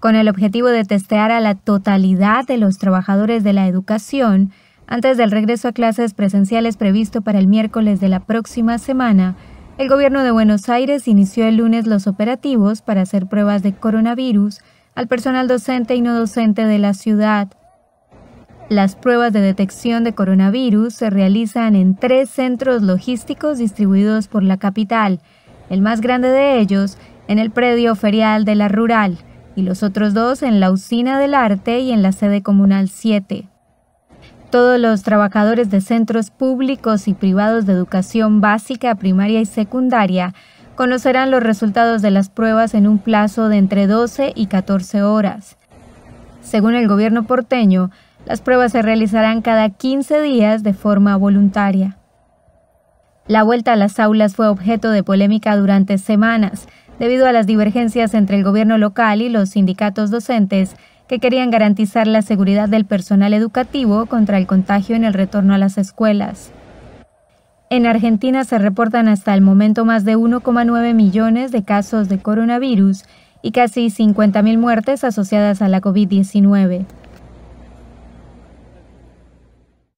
con el objetivo de testear a la totalidad de los trabajadores de la educación antes del regreso a clases presenciales previsto para el miércoles de la próxima semana. El gobierno de Buenos Aires inició el lunes los operativos para hacer pruebas de coronavirus al personal docente y no docente de la ciudad. Las pruebas de detección de coronavirus se realizan en tres centros logísticos distribuidos por la capital, el más grande de ellos en el predio ferial de la rural y los otros dos en la Usina del Arte y en la sede comunal 7. Todos los trabajadores de centros públicos y privados de educación básica, primaria y secundaria conocerán los resultados de las pruebas en un plazo de entre 12 y 14 horas. Según el gobierno porteño, las pruebas se realizarán cada 15 días de forma voluntaria. La vuelta a las aulas fue objeto de polémica durante semanas, debido a las divergencias entre el gobierno local y los sindicatos docentes que querían garantizar la seguridad del personal educativo contra el contagio en el retorno a las escuelas. En Argentina se reportan hasta el momento más de 1,9 millones de casos de coronavirus y casi 50.000 muertes asociadas a la COVID-19.